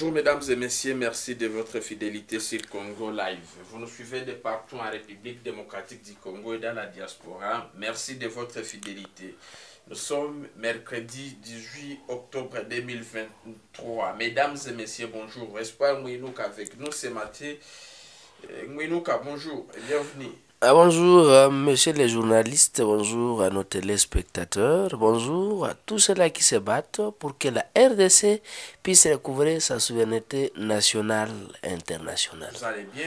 Bonjour mesdames et messieurs, merci de votre fidélité sur Congo Live. Vous nous suivez de partout en République démocratique du Congo et dans la diaspora. Merci de votre fidélité. Nous sommes mercredi 18 octobre 2023. Mesdames et messieurs, bonjour. Espoir Mouinouk avec nous ce matin. Euh, Mouinouk, bonjour bienvenue. Ah, bonjour, euh, monsieur les journalistes, bonjour à nos téléspectateurs, bonjour à tous ceux-là qui se battent pour que la RDC puisse recouvrir sa souveraineté nationale et internationale. Vous allez bien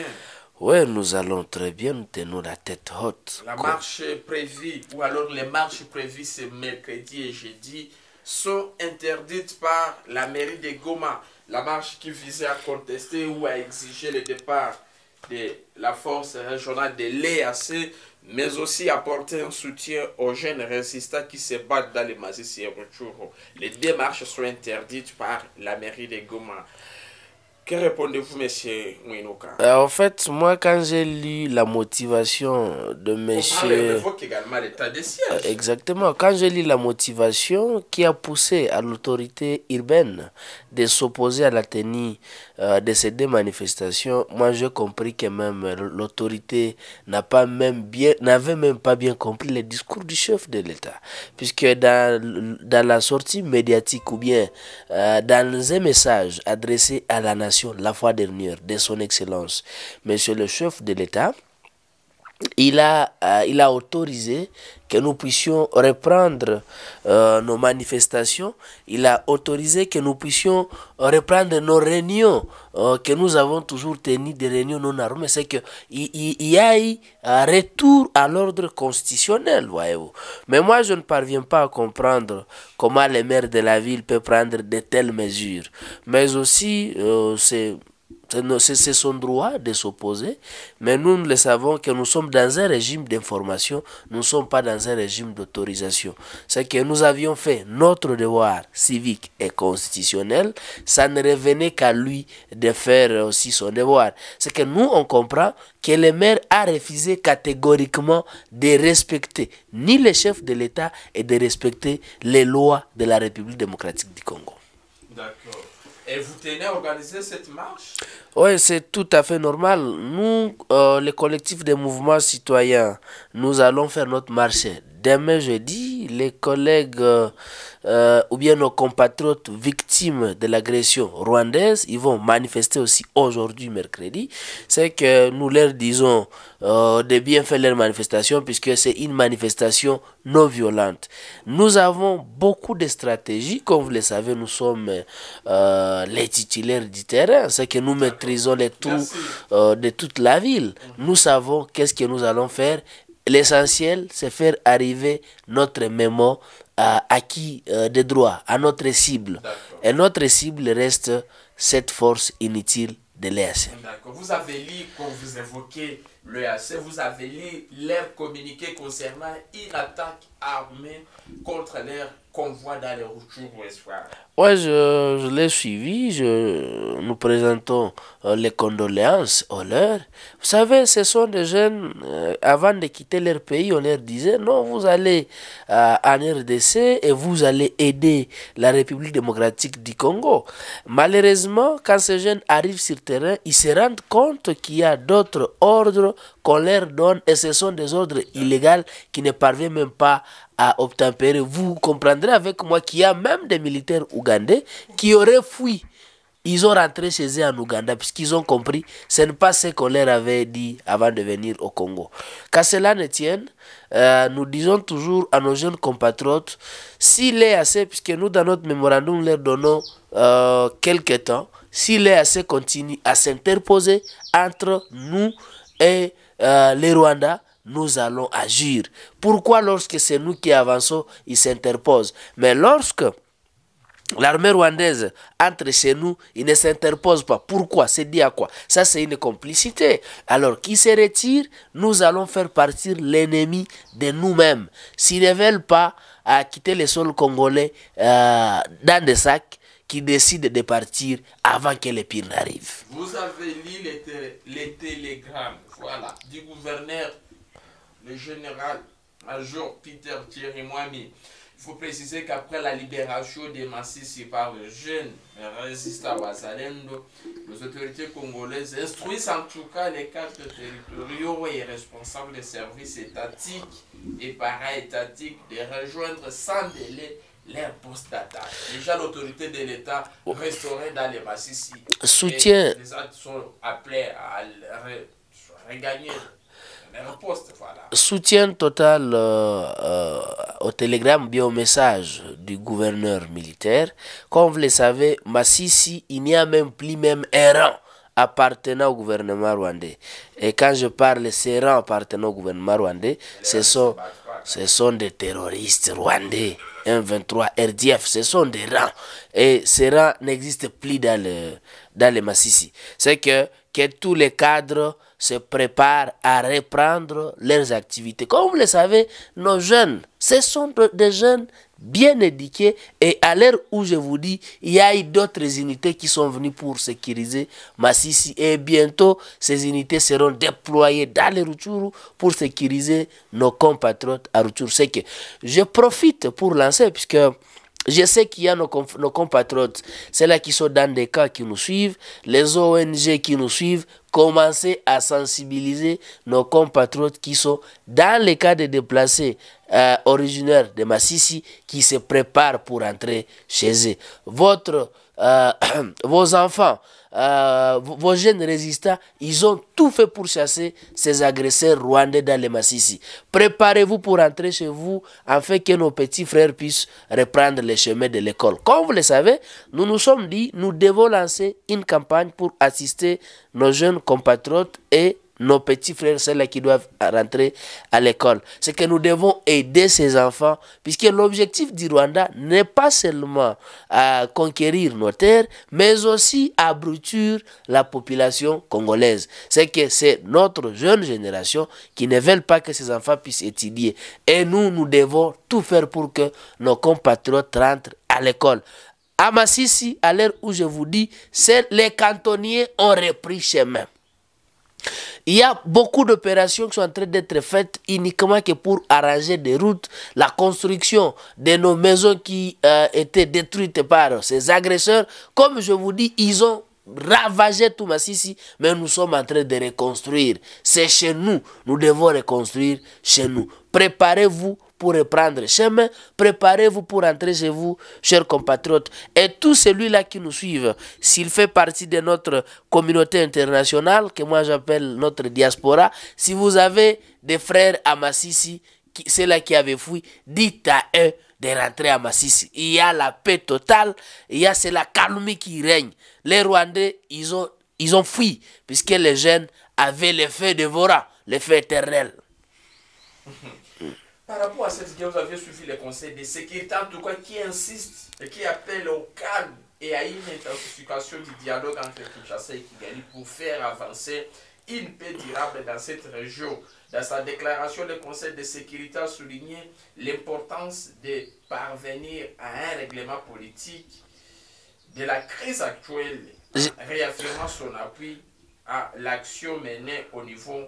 Oui, nous allons très bien, nous tenons la tête haute. La marche prévue, ou alors les marches prévues ce mercredi et jeudi, sont interdites par la mairie de Goma. La marche qui visait à contester ou à exiger le départ de la force régionale de l'EAC, mais aussi apporter un soutien aux jeunes résistants qui se battent dans les Mazis et Les démarches sont interdites par la mairie de Goma. Que répondez-vous, monsieur Mouinouka euh, En fait, moi, quand j'ai lu la motivation de monsieur. également l'état des euh, Exactement. Quand j'ai lu la motivation qui a poussé à l'autorité urbaine de s'opposer à la tenue euh, de ces deux manifestations, moi, j'ai compris que même l'autorité n'a pas même bien, n'avait même pas bien compris les discours du chef de l'État. Puisque dans, dans la sortie médiatique ou bien dans un message adressé à la nation, la fois dernière de son Excellence, Monsieur le chef de l'État, il a, euh, il a autorisé que nous puissions reprendre euh, nos manifestations. Il a autorisé que nous puissions reprendre nos réunions, euh, que nous avons toujours tenu des réunions non armées. C'est qu'il y, a eu un retour à l'ordre constitutionnel, voyez-vous. Mais moi, je ne parviens pas à comprendre comment les maires de la ville peut prendre de telles mesures. Mais aussi, c'est c'est son droit de s'opposer, mais nous, le savons que nous sommes dans un régime d'information, nous ne sommes pas dans un régime d'autorisation. Ce que nous avions fait, notre devoir civique et constitutionnel, ça ne revenait qu'à lui de faire aussi son devoir. C'est que nous, on comprend que le maire a refusé catégoriquement de respecter ni le chef de l'État et de respecter les lois de la République démocratique du Congo. D'accord. Et vous tenez à organiser cette marche oui, c'est tout à fait normal. Nous, euh, les collectifs des mouvements citoyens, nous allons faire notre marché. Demain jeudi, les collègues euh, euh, ou bien nos compatriotes victimes de l'agression rwandaise, ils vont manifester aussi aujourd'hui, mercredi. C'est que nous leur disons de bien faire leur manifestation puisque c'est une manifestation non violente. Nous avons beaucoup de stratégies. Comme vous le savez, nous sommes les titulaires du terrain. C'est que nous mettons isoler tout euh, de toute la ville. Nous savons qu'est-ce que nous allons faire. L'essentiel, c'est faire arriver notre mémo à acquis euh, des droits, à notre cible. Et notre cible reste cette force inutile de l'EAC. E. Vous avez lu, quand vous évoquez l'EAC, e, vous avez lu leur communiqué concernant une attaque armée contre leur convoi dans les routes Ouais, je, l'ai suivi. Je, nous présentons euh, les condoléances aux leurs. Vous savez, ce sont des jeunes, euh, avant de quitter leur pays, on leur disait non, vous allez à euh, en RDC et vous allez aider la République démocratique du Congo. Malheureusement, quand ces jeunes arrivent sur le terrain, ils se rendent compte qu'il y a d'autres ordres qu'on leur donne et ce sont des ordres illégaux qui ne parviennent même pas à obtempérer. Vous comprendrez avec moi qu'il y a même des militaires ou ougandais qui auraient fui. Ils ont rentré chez eux en Ouganda puisqu'ils ont compris ce n'est pas ce qu'on leur avait dit avant de venir au Congo. Qu'à cela ne tienne, euh, nous disons toujours à nos jeunes compatriotes, s'il est assez, puisque nous dans notre mémorandum leur donnons euh, quelques temps, s'il est assez continue à s'interposer entre nous et euh, les Rwandais, nous allons agir. Pourquoi lorsque c'est nous qui avançons, ils s'interposent Mais lorsque L'armée rwandaise entre chez nous, il ne s'interpose pas. Pourquoi C'est dit à quoi Ça, c'est une complicité. Alors, qui se retire Nous allons faire partir l'ennemi de nous-mêmes. S'ils ne veulent pas à euh, quitter le sol congolais euh, dans des sacs, qui décident de partir avant que le pire n'arrive. Vous avez lu les, télégrammes voilà, du gouverneur, le général, major Peter Thierry faut préciser qu'après la libération des massifs par le jeune résistant Bazalendo, les autorités congolaises instruisent en tout cas les cadres territoriaux et responsables des services étatiques et para-étatiques de rejoindre sans délai leur poste d'attaque. Déjà, l'autorité de l'État restaurée dans les massifs. Soutien. les actes sont appelés à regagner. Leur poste, Soutien total euh, euh, au télégramme bien au message du gouverneur militaire, comme vous le savez, Massisi, il n'y a même plus même un rang appartenant au gouvernement rwandais. Et quand je parle ces rangs appartenant au gouvernement rwandais, ce sont, ce sont des terroristes rwandais. M23, RDF, ce sont des rangs. Et ces rangs n'existent plus dans le, dans les Massissi. C'est que, que tous les cadres se préparent à reprendre leurs activités. Comme vous le savez, nos jeunes, ce sont des jeunes bien éduqués et à l'heure où je vous dis, il y a d'autres unités qui sont venues pour sécuriser Massissi et bientôt ces unités seront déployées dans les Rutshuru pour sécuriser nos compatriotes à Rutshuru. que je profite pour lancer puisque je sais qu'il y a nos, compatriotes, ceux-là qui sont dans des cas qui nous suivent, les ONG qui nous suivent, commencer à sensibiliser nos compatriotes qui sont dans les cas de déplacés euh, originaires de Massissi qui se préparent pour entrer chez eux. Votre euh, vos enfants, euh, vos jeunes résistants, ils ont tout fait pour chasser ces agresseurs rwandais dans les massifs. Préparez-vous pour rentrer chez vous afin que nos petits frères puissent reprendre les chemins de l'école. Comme vous le savez, nous nous sommes dit, nous devons lancer une campagne pour assister nos jeunes compatriotes et nos petits frères, celles qui doivent rentrer à l'école. C'est que nous devons aider ces enfants, puisque l'objectif du Rwanda n'est pas seulement à conquérir nos terres, mais aussi à abrutir la population congolaise. C'est que c'est notre jeune génération qui ne veulent pas que ces enfants puissent étudier. Et nous, nous devons tout faire pour que nos compatriotes rentrent à l'école. À Massissi, à l'heure où je vous dis, c'est les cantonniers ont repris chemin. Il y a beaucoup d'opérations qui sont en train d'être faites uniquement que pour arranger des routes, la construction de nos maisons qui euh, étaient détruites par ces agresseurs. Comme je vous dis, ils ont ravagé tout Massissi, mais nous sommes en train de reconstruire. C'est chez nous, nous devons reconstruire chez nous. Préparez-vous pour reprendre chemin. Préparez-vous pour entrer chez vous, chers compatriotes. Et tous celui-là qui nous suivent, s'il fait partie de notre communauté internationale, que moi j'appelle notre diaspora, si vous avez des frères à Massissi, c'est là qui avaient fui, dites à eux de rentrer à Massissi. Il y a la paix totale, il y a c'est la calomie qui règne. Les Rwandais, ils ont, ils ont fui, puisque les jeunes avaient l'effet feu dévorant, le éternel. Par rapport à cette guerre, vous avez suivi le conseil de sécurité, en tout cas, qui insiste et qui appelle au calme et à une intensification du dialogue entre Kinshasa et Kigali pour faire avancer une paix durable dans cette région. Dans sa déclaration, le Conseil de sécurité a souligné l'importance de parvenir à un règlement politique de la crise actuelle, réaffirmant son appui à l'action menée au niveau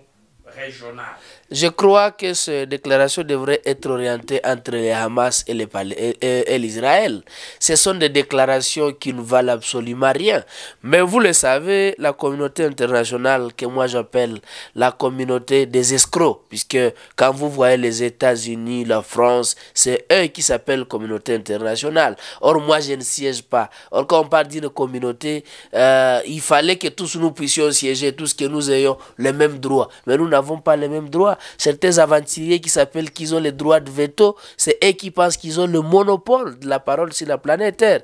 régional. Je crois que cette déclaration devrait être orientée entre les Hamas et l'Israël. Ce sont des déclarations qui ne valent absolument rien. Mais vous le savez, la communauté internationale, que moi j'appelle la communauté des escrocs, puisque quand vous voyez les États-Unis, la France, c'est eux qui s'appellent communauté internationale. Or, moi, je ne siège pas. Or, quand on parle d'une communauté, euh, il fallait que tous nous puissions siéger, tous que nous ayons les mêmes droits. Mais nous n'avons pas les mêmes droits. Certains aventuriers qui s'appellent qu'ils ont les droits de veto, c'est eux qui pensent qu'ils ont le monopole de la parole sur la planète Terre.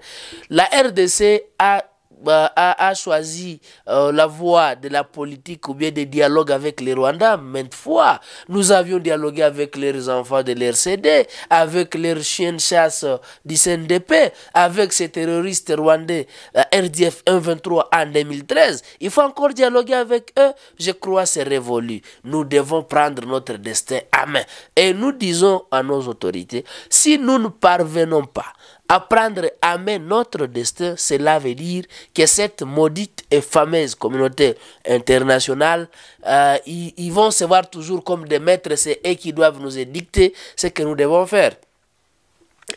La RDC a bah, a, a choisi euh, la voie de la politique ou bien des dialogues avec les Rwandais maintes fois. Nous avions dialogué avec les enfants de l'RCD, avec les chiens de chasse du CNDP, avec ces terroristes rwandais euh, RDF 123 en 2013. Il faut encore dialoguer avec eux. Je crois c'est révolu. Nous devons prendre notre destin à main. Et nous disons à nos autorités, si nous ne parvenons pas Apprendre à main notre destin, cela veut dire que cette maudite et fameuse communauté internationale, euh, ils, vont se voir toujours comme des maîtres, c'est eux qui doivent nous édicter ce que nous devons faire.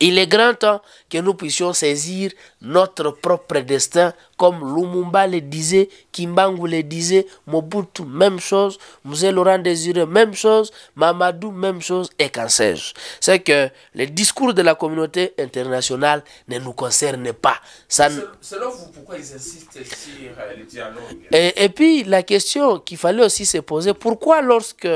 Il est grand temps que nous puissions saisir notre propre destin, comme Lumumba le disait, Kimbangu le disait, Mobutu, même chose, Mouzé Laurent Désiré, même chose, Mamadou, même chose, et qu'en sais C'est que le discours de la communauté internationale ne nous concerne pas. Ça... vous, pourquoi ils insistent sur euh, le dialogue et, et puis, la question qu'il fallait aussi se poser, pourquoi lorsque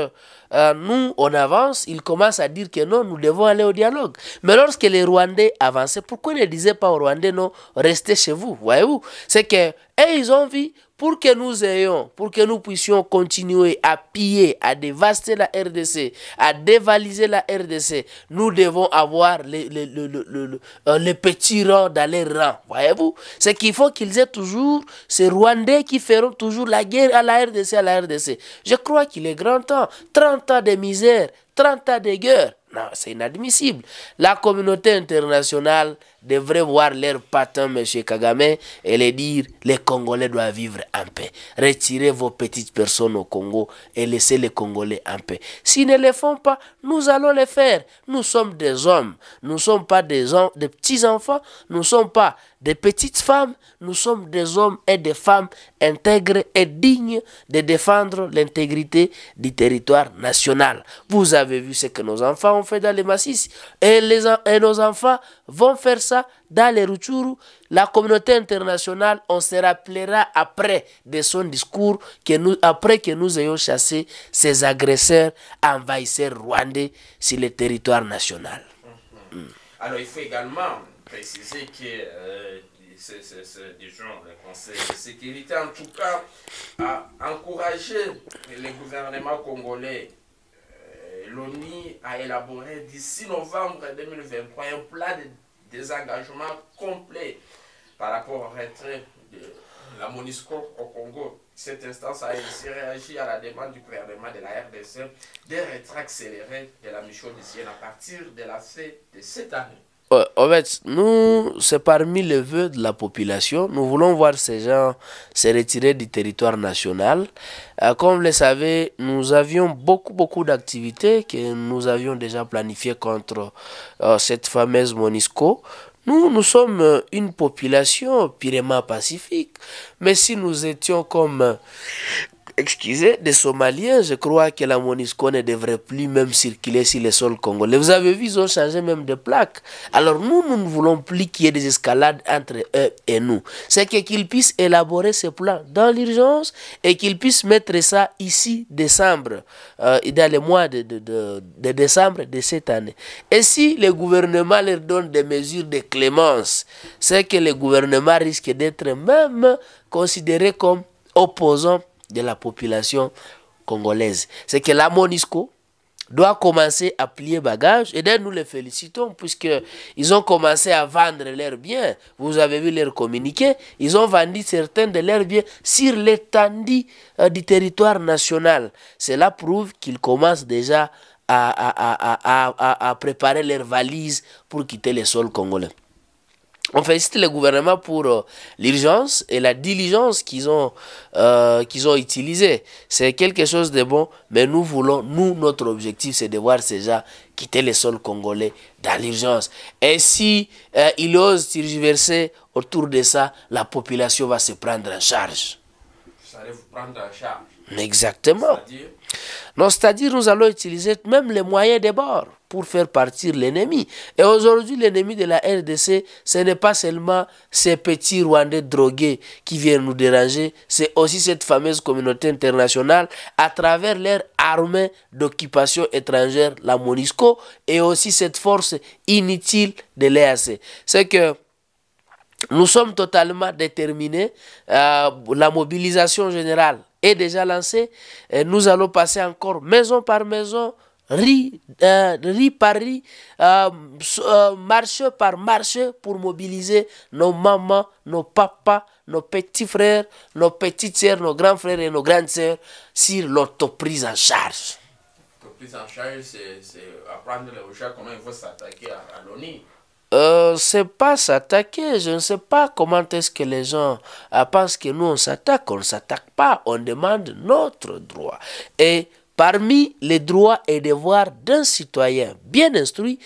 euh, nous, on avance, Il commence à dire que non, nous devons aller au dialogue. Mais lorsque les Rwandais avançaient, pourquoi ne disaient pas aux Rwandais non, restez chez vous, voyez-vous C'est que, et ils ont vu, pour que nous ayons, pour que nous puissions continuer à piller, à dévaster la RDC, à dévaliser la RDC, nous devons avoir euh, les, petits rangs dans les rangs. Voyez-vous C'est qu'il faut qu'ils aient toujours ces Rwandais qui feront toujours la guerre à la RDC, à la RDC. Je crois qu'il est grand temps. 30 ans de misère, 30 ans de guerre. Non, c'est inadmissible. La communauté internationale devrait voir leur patin, M. Kagame, et les dire les Congolais doivent vivre en paix. Retirez vos petites personnes au Congo et laissez les Congolais en paix. S'ils ne le font pas, nous allons le faire. Nous sommes des hommes. Nous ne sommes pas des, des petits-enfants. Nous ne sommes pas des petites femmes, nous sommes des hommes et des femmes intègres et dignes de défendre l'intégrité du territoire national. Vous avez vu ce que nos enfants ont fait dans les massifs et, nos enfants vont faire ça dans les Routchourou. La communauté internationale, on se rappellera après de son discours, que nous, après que nous ayons chassé ces agresseurs envahisseurs rwandais sur le territoire national. Alors il faut également préciser que ce euh, c'est, c'est, gens, le Conseil de sécurité, en tout cas, euh, a encouragé le gouvernement congolais, l'ONU, à élaborer d'ici novembre 2023 un plan de désengagement complet par rapport au retrait de la MONUSCO au Congo. Cette instance a aussi réagi à la demande du gouvernement de la RDC de retrait accéléré de la mission d'ici à partir de la fin de cette année. Euh, en fait, nous, c'est parmi les vœux de la population. Nous voulons voir ces gens se retirer du territoire national. Euh, comme vous le savez, nous avions beaucoup, beaucoup d'activités que nous avions déjà planifiées contre euh, cette fameuse Monisco. Nous, nous sommes une population purement pacifique. Mais si nous étions comme excusez, des Somaliens, je crois que la MONUSCO ne devrait plus même circuler sur le sol congolais. Vous avez vu, ils ont changé même de plaque. Alors nous, nous ne voulons plus qu'il y ait des escalades entre eux et nous. C'est qu'ils puissent élaborer ce plan dans l'urgence et qu'ils puissent mettre ça ici, décembre, euh, et dans les mois de, de décembre de cette année. Et si le gouvernement leur donne des mesures de clémence, c'est que le gouvernement risque d'être même considéré comme opposant de la population congolaise. C'est que la MONISCO doit commencer à plier bagages. Et d'ailleurs, nous les félicitons puisqu'ils ont commencé à vendre leurs biens. Vous avez vu leur communiqué. Ils ont vendu certains de leurs biens sur l'étendue euh, du territoire national. Cela prouve qu'ils commencent déjà à, à, à, à, préparer leurs valises pour quitter les sols congolais on félicite le gouvernement pour euh, l'urgence et la diligence qu'ils ont, euh, qu'ils ont utilisée. C'est quelque chose de bon, mais nous voulons, nous, notre objectif, c'est de voir ces gens quitter le sol congolais dans l'urgence. Et si euh, ils osent tergiverser autour de ça, la population va se prendre en charge. Vous allez vous prendre en charge. Exactement. Non, c'est-à-dire, nous allons utiliser même les moyens de bord pour faire partir l'ennemi. Et aujourd'hui, l'ennemi de la RDC, ce n'est pas seulement ces petits Rwandais drogués qui viennent nous déranger, c'est aussi cette fameuse communauté internationale à travers leur armée d'occupation étrangère, la MONUSCO, et aussi cette force inutile de l'EAC. C'est que nous sommes totalement déterminés. Euh, la mobilisation générale est déjà lancée. Et nous allons passer encore maison par maison, riz, euh, par riz, euh, euh, marche par marche pour mobiliser nos mamans, nos papas, nos petits frères, nos petites sœurs, nos grands frères et nos grandes sœurs sur l'autoprise en charge. L'autoprise en charge, c'est apprendre aux gens comment il faut s'attaquer à, à l'ONU. Euh, c'est pas s'attaquer. Je ne sais pas comment est-ce que les gens pensent que nous on s'attaque. On ne s'attaque pas. On demande notre droit. Et Parmi les droits et devoirs d'un citoyen bien instruit,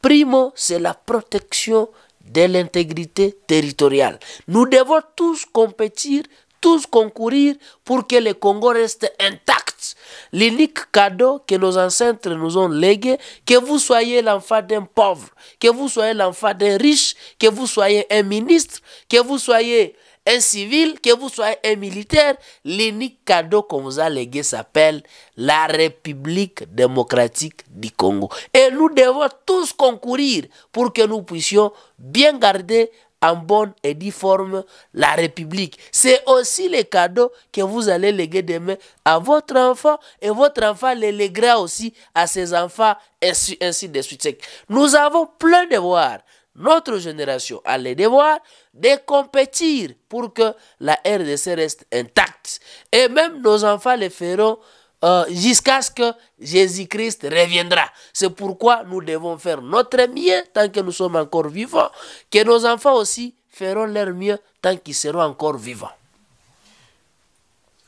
primo, c'est la protection de l'intégrité territoriale. Nous devons tous compétir, tous concourir pour que le Congo reste intact. L'unique cadeau que nos ancêtres nous ont légué, que vous soyez l'enfant d'un pauvre, que vous soyez l'enfant d'un riche, que vous soyez un ministre, que vous soyez un civil, que vous soyez un militaire, l'unique cadeau qu'on vous a légué s'appelle la République démocratique du Congo. Et nous devons tous concourir pour que nous puissions bien garder en bonne et difforme forme la République. C'est aussi le cadeau que vous allez léguer demain à votre enfant et votre enfant le aussi à ses enfants et ainsi de suite. Nous avons plein de devoirs. Notre génération a les devoirs, de compétir pour que la RDC reste intacte. Et même nos enfants le feront euh, jusqu'à ce que Jésus-Christ reviendra. C'est pourquoi nous devons faire notre mieux tant que nous sommes encore vivants, que nos enfants aussi feront leur mieux tant qu'ils seront encore vivants.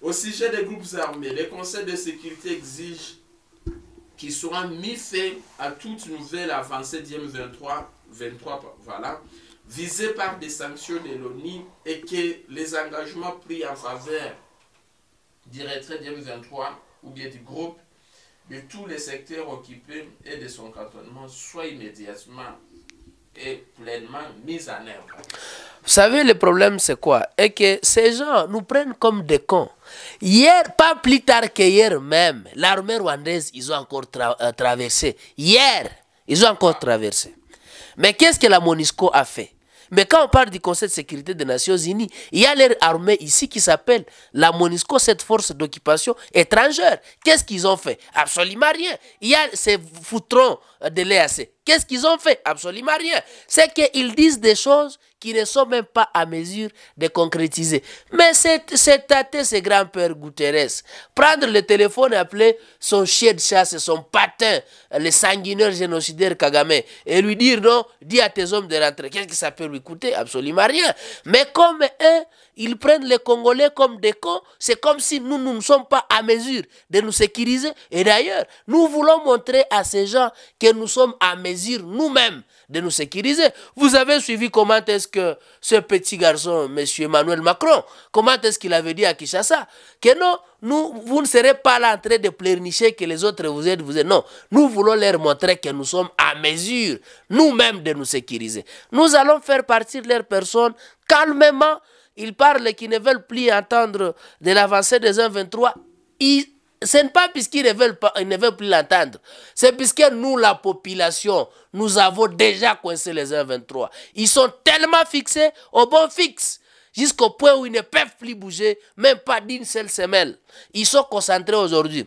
Au sujet des groupes armés, les conseils de sécurité exigent qu'ils soient mis fin à toute nouvelle avancée d'IM23, 23, voilà, visé par des sanctions de l'ONU et que les engagements pris en faveur du retrait de M23 ou bien du groupe de tous les secteurs occupés et de son cantonnement soient immédiatement et pleinement mis en œuvre. Vous savez, le problème, c'est quoi Et que ces gens nous prennent comme des cons. Hier, pas plus tard que hier même, l'armée rwandaise, ils ont encore euh, traversé. Hier, ils ont encore traversé. Mais qu'est-ce que la Monisco a fait mais quand on parle du Conseil de sécurité des Nations Unies, il y a leur armée ici qui s'appelle la MONUSCO, cette force d'occupation étrangère. Qu'est-ce qu'ils ont fait Absolument rien. Il y a ces foutrons de l'EAC. Qu'est-ce qu'ils ont fait Absolument rien. C'est qu'ils disent des choses qui ne sont même pas à mesure de concrétiser. Mais c'est tâter ce grand-père Guterres. Prendre le téléphone et appeler son chien de chasse, son patin, le sanguinaire génocidaire Kagame, et lui dire non, dis à tes hommes de rentrer. Qu'est-ce que ça peut lui coûter Absolument rien. Mais comme un ils prennent les Congolais comme des cons. C'est comme si nous, nous ne sommes pas à mesure de nous sécuriser. Et d'ailleurs, nous voulons montrer à ces gens que nous sommes à mesure nous-mêmes de nous sécuriser. Vous avez suivi comment est-ce que ce petit garçon, M. Emmanuel Macron, comment est-ce qu'il avait dit à Kishasa que non, nous, vous ne serez pas là en train de pleurnicher que les autres vous aident, vous aident. Non, nous voulons leur montrer que nous sommes à mesure nous-mêmes de nous sécuriser. Nous allons faire partir leurs personnes calmement ils parlent et ne veulent plus entendre de l'avancée des 1,23, ce n'est pas puisqu'ils ne pas, ils ne veulent plus l'entendre. C'est parce que nous, la population, nous avons déjà coincé les 1,23. Ils sont tellement fixés au bon fixe jusqu'au point où ils ne peuvent plus bouger, même pas d'une seule semelle. Ils sont concentrés aujourd'hui.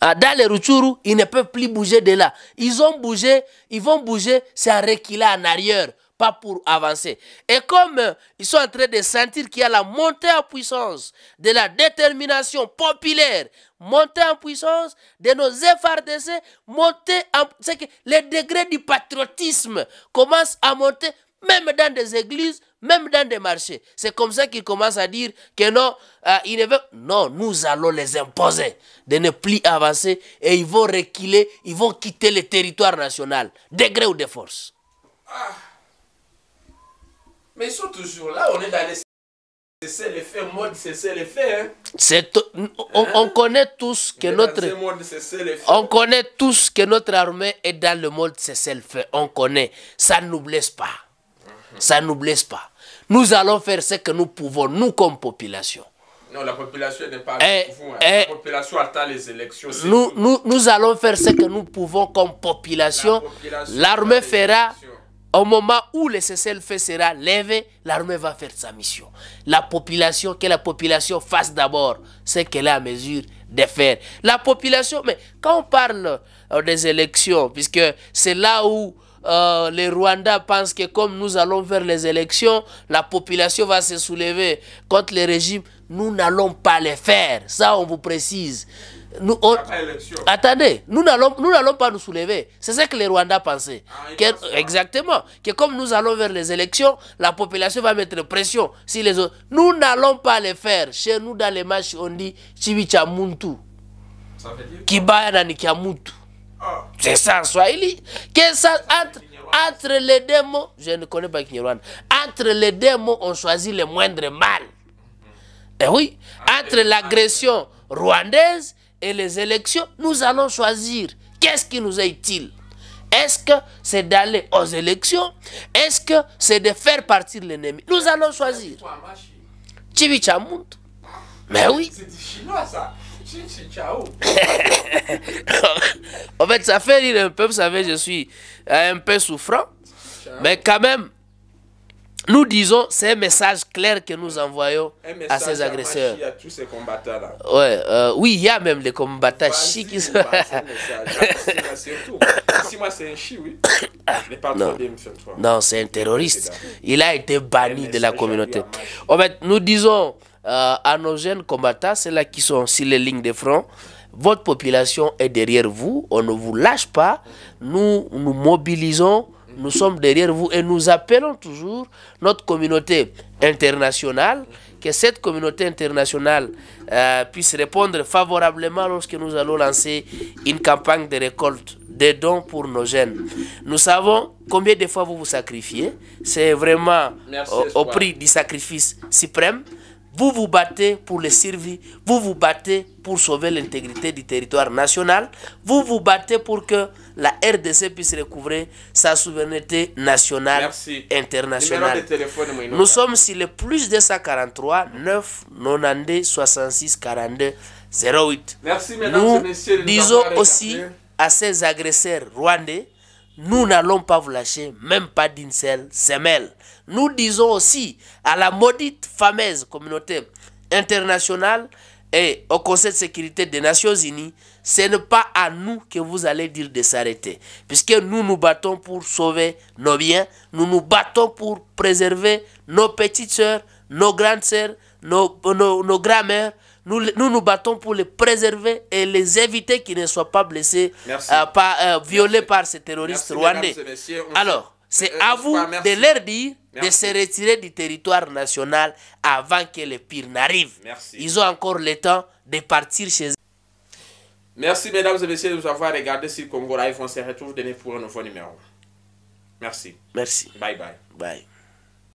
Ah, dans les Ruturu, ils ne peuvent plus bouger de là. Ils ont bougé, ils vont bouger, c'est un recul en arrière pas pour avancer. Et comme euh, ils sont en train de sentir qu'il y a la montée en puissance de la détermination populaire, montée en puissance de nos FRDC, montée en... C'est que les degrés du patriotisme commencent à monter, même dans des églises, même dans des marchés. C'est comme ça qu'ils commencent à dire que non, euh, ils ne veulent... Non, nous allons les imposer de ne plus avancer et ils vont reculer, ils vont quitter le territoire national, degré ou de force. Ah sont toujours là, on est dans les c'est mode, c'est les Hein? C'est on, on, hein? connaît tous que notre on connaît tous que notre armée est dans le mode cessez le feu. On connaît, ça nous blesse pas. Mhm. Ça nous blesse pas. Nous allons faire ce que nous pouvons nous comme population. Non, la population n'est pas eh, hein. eh. la population attend les élections. Nous, nous, allons faire ce que nous pouvons comme population. L'armée fera au moment où le cessez le sera levé, l'armée va faire sa mission. La population, que la population fasse d'abord ce qu'elle est à mesure de faire. La population, mais quand on parle euh, des élections, puisque c'est là où euh, les Rwandais pensent que comme nous allons vers les élections, la population va se soulever contre le régime. Nous n'allons pas les faire. Ça, on vous précise. Nous, attendez, nous n'allons, pas nous soulever. C'est ce que les Rwandais pensaient. Ah, exactement. Que comme nous allons vers les élections, la population va mettre pression. Si les autres, nous n'allons pas les faire. Chez nous, dans les matchs, on dit Chibichamuntu. Muntu. Ah. C'est ça Swahili. entre, entre les démons, je ne connais pas Kinyarwanda. Entre les démons, on choisit le moindre mal. Eh oui, entre l'agression rwandaise et les élections, nous allons choisir qu'est-ce qui nous est utile. Est-ce que c'est d'aller aux élections Est-ce que c'est de faire partir l'ennemi Nous allons choisir. Chivichamunt. Mais oui. C'est en fait, ça fait rire un peu, vous savez, je suis un peu souffrant. Mais quand même, nous disons, c'est un message clair que nous envoyons à ces agresseurs. À tous ces combattants là. Ouais, oui, il y a même des combattants chi qui sont. moi, c'est un chi, oui. Non, non c'est un terroriste. Il a été banni de la communauté. En fait, nous disons à nos jeunes combattants, ceux-là qui sont sur les lignes de front, votre population est derrière vous, on ne vous lâche pas, nous nous mobilisons nous sommes derrière vous et nous appelons toujours notre communauté internationale, que cette communauté internationale euh, puisse répondre favorablement lorsque nous allons lancer une campagne de récolte des dons pour nos jeunes. Nous savons combien de fois vous vous sacrifiez. C'est vraiment au, prix du sacrifice suprême. Vous vous battez pour les servir. vous vous battez pour sauver l'intégrité du territoire national, vous vous battez pour que la RDC puisse recouvrer sa souveraineté nationale internationale. Nous sommes sur le plus 243 9 90 66 42 08. nous disons aussi à ces agresseurs rwandais, nous n'allons pas vous lâcher, même pas d'une seule semelle. Nous disons aussi à la maudite fameuse communauté internationale et au Conseil de sécurité des Nations Unies, ce n'est pas à nous que vous allez dire de s'arrêter. Puisque nous nous battons pour sauver nos biens, nous nous battons pour préserver nos petites sœurs, nos grandes sœurs, nos, nos, grands-mères. Nous, nous, battons pour les préserver et les éviter qu'ils ne soient pas blessés, euh, pas, euh, violés par ces terroristes rwandais. Alors, c'est euh, à vous de leur dire de se retirer du territoire national avant que le pire n'arrive. Ils ont encore le temps de partir chez eux. Merci, mesdames et messieurs, de nous avoir regardé sur Congo Live. On se retrouve demain pour un nouveau numéro. Merci. Merci. Bye bye. Bye.